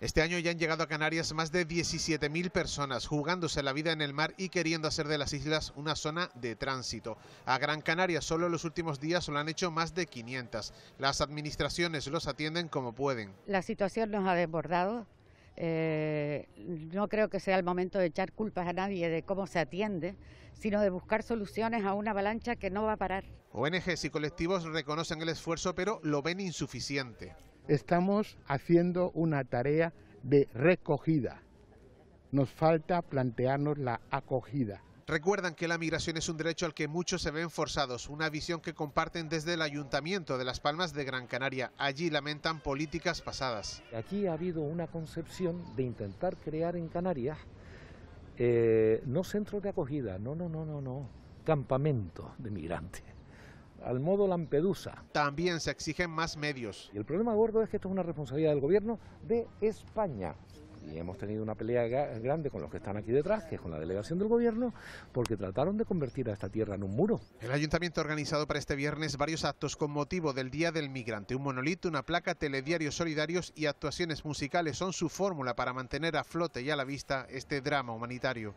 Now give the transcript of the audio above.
Este año ya han llegado a Canarias más de 17.000 personas jugándose la vida en el mar y queriendo hacer de las islas una zona de tránsito. A Gran Canaria solo en los últimos días lo han hecho más de 500. Las administraciones los atienden como pueden. La situación nos ha desbordado. Eh, no creo que sea el momento de echar culpas a nadie de cómo se atiende, sino de buscar soluciones a una avalancha que no va a parar. ONGs y colectivos reconocen el esfuerzo, pero lo ven insuficiente. Estamos haciendo una tarea de recogida. Nos falta plantearnos la acogida. Recuerdan que la migración es un derecho al que muchos se ven forzados, una visión que comparten desde el Ayuntamiento de Las Palmas de Gran Canaria. Allí lamentan políticas pasadas. Aquí ha habido una concepción de intentar crear en Canarias eh, no centro de acogida, no, no, no, no, no, Campamento de migrantes al modo Lampedusa. También se exigen más medios. Y el problema gordo es que esto es una responsabilidad del gobierno de España. Y hemos tenido una pelea grande con los que están aquí detrás, que es con la delegación del gobierno, porque trataron de convertir a esta tierra en un muro. El ayuntamiento ha organizado para este viernes varios actos con motivo del Día del Migrante. Un monolito, una placa, telediarios solidarios y actuaciones musicales son su fórmula para mantener a flote y a la vista este drama humanitario.